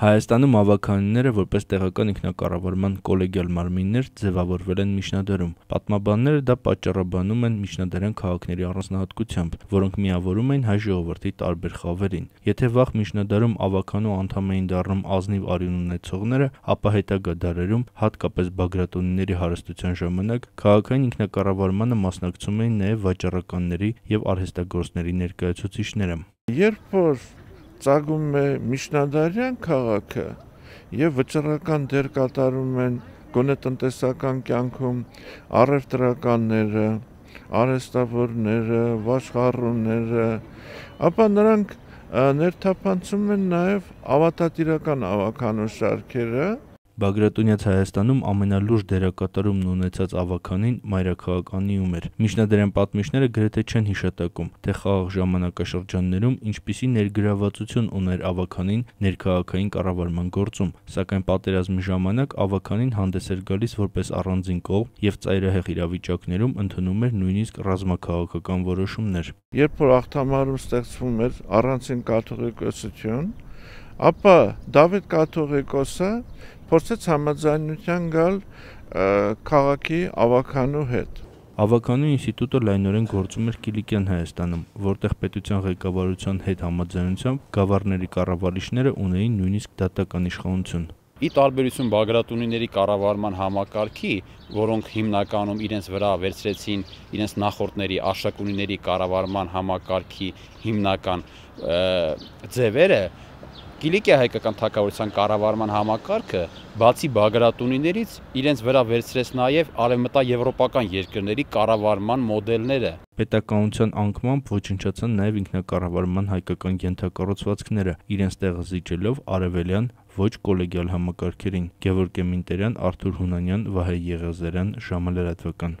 Հայաստանում ավականիները որպես տեղական ինքնակառավարման կոլեգիալ մարմիններ ձևավորվել են միջնադարում։ Պատմաբանները դա պատճառաբանում են միջնադարյան քաղաքների առանձնահատկությամբ, որոնք միավորում էին հայ ժողովրդի տարբեր խավերին։ Եթե վաղ միջնադարում ավականու անդամ էին դառնում ազնիվ արյուն ունեցողները, ապա հետագա դարերում, հատկապես Բագրատոնիների հարստության ժամանակ, քաղաքային ինքնակառավարմանը մասնակցում էին նաև վաճառականների եւ արհեստագործների ներկայացուցիչները։ Երբ որ ծագում է Միշնադարյան քաղաքը եւ վճռական դեր կատարում են գոնե տնտեսական կյանքում առևտրականները, արհեստավորները, աշխարհունները, ապա նրանք ներթափանցում են նաեւ ավատատիրական ավականոշարքերը, Բագրատունյաց Հայաստանում ամենալուրջ դերակատարումն ունեցած ավականին մայրաքաղականիում էր։ Միջնադարյան պատմիչները գրեթե չեն հիշատակում, թե խաղաղ ժամանակաշրջաններում ինչպիսի ներգրավվածություն ուներ ավականին ներքաղաքային կառավարման գործում, սակայն պատերազմի ժամանակ ավականին հանդես էր գալիս որպես առանձին կողմ եւ ծայրահեղ իրավիճակներում ընդունում էր նույնիսկ ռազմաքաղաքական որոշումներ։ Երբ որ ախտամարում ստեղծվում էր առանցին կաթողիկոսություն, ապա Դավիթ կաթողիկոսը փորձեց համաձայնության գալ քաղաքի ավականու հետ։ Ավականու ինստիտուտը լայնորեն գործում էր Կիլիկյան Հայաստանում, որտեղ պետության ղեկավարության հետ համաձայնությամբ գավառների կառավարիչները ունեին նույնիսկ դատական իշխանություն։ Ի տարբերություն Բագրատունիների կառավարման համակարգի, որոնք հիմնականում իրենց վրա վերցրեցին իրենց նախորդների Արշակունիների կառավարման համակարգի հիմնական ձևերը, Կիլիկիա հայկական թակավորության կառավարման համակարգը բացի Բագրատունիներից իրենց վրա վերցրեց նաև արևմտա եվրոպական երկրների կառավարման մոդելները։ Պետականության անկմամբ ոչնչացան նաև ինքնակառավարման հայկական ենթակառուցվածքները, իրենց տեղը զիջելով արևելյան ոչ կոլեգիալ համակարգերին։ Գևոր Կեմինտերյան, Արթուր Հունանյան, Վահե Եղազարյան, Ժամալ Լրատվական